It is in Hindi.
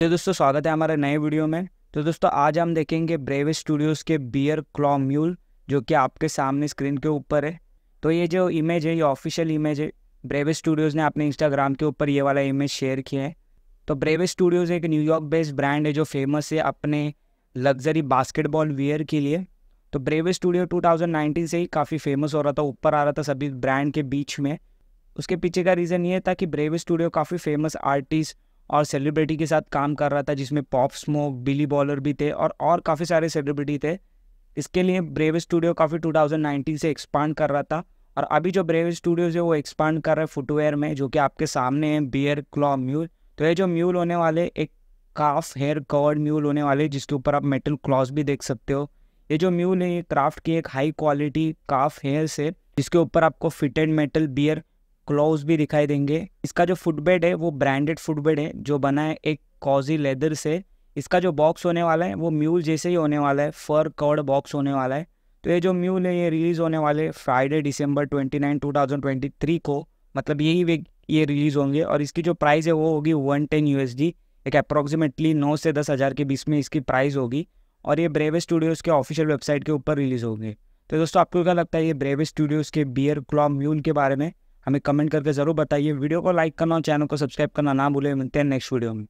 तो दोस्तों स्वागत है हमारे नए वीडियो में तो दोस्तों आज हम देखेंगे ब्रेवे स्टूडियोज़ के बियर क्लॉ म्यूल जो कि आपके सामने स्क्रीन के ऊपर है तो ये जो इमेज है ये ऑफिशियल इमेज है ब्रेवे स्टूडियोज़ ने अपने इंस्टाग्राम के ऊपर ये वाला इमेज शेयर किया है तो ब्रेवे स्टूडियोज़ एक न्यूयॉर्क बेस्ड ब्रांड है जो फेमस है अपने लग्जरी बास्केटबॉल वियर के लिए तो ब्रेवे स्टूडियो 2019 से ही काफ़ी फेमस हो रहा था ऊपर आ रहा था सभी ब्रांड के बीच में उसके पीछे का रीज़न ये था कि ब्रेवे स्टूडियो काफ़ी फेमस आर्टिस्ट और सेलिब्रिटी के साथ काम कर रहा था जिसमें पॉप स्मोक बिली बॉलर भी थे और और काफ़ी सारे सेलिब्रिटी थे इसके लिए ब्रेव स्टूडियो काफ़ी 2019 से एक्सपांड कर रहा था और अभी जो ब्रेव स्टूडियोज है वो एक्सपांड कर रहे हैं फुटवेयर में जो कि आपके सामने है बियर क्लॉ म्यूल तो ये जो म्यूल होने वाले एक काफ हेयर कवर्ड म्यूल होने वाले जिसके ऊपर आप मेटल क्लॉस भी देख सकते हो ये जो म्यूल है ये क्राफ्ट की एक हाई क्वालिटी काफ हेयर से जिसके ऊपर आपको फिटेड मेटल बियर क्लोज भी दिखाई देंगे इसका जो फुटबेड है वो ब्रांडेड फुटबेड है जो बना है एक कॉजी लेदर से इसका जो बॉक्स होने वाला है वो म्यूल जैसे ही होने वाला है फर कर्ड बॉक्स होने वाला है तो ये जो म्यूल है ये रिलीज़ होने वाले फ्राइडे दिसंबर ट्वेंटी थ्री को मतलब यही वे ये रिलीज़ होंगे और इसकी जो प्राइस है वो होगी वन टेन यू एस डी एक अप्रॉक्सीमेटली नौ से दस हज़ार के बीच में इसकी प्राइस होगी और ये ब्रेवे स्टूडियोज़ के ऑफिशियल वेबसाइट के ऊपर रिलीज़ होंगे तो दोस्तों आपको क्या लगता है ये ब्रेवे स्टूडियोज़ के बियर क्लॉ म्यूल के बारे में हमें कमेंट करके ज़रूर बताइए वीडियो को लाइक करना और चैनल को सब्सक्राइब करना ना भूलें मिलते हैं नेक्स्ट वीडियो में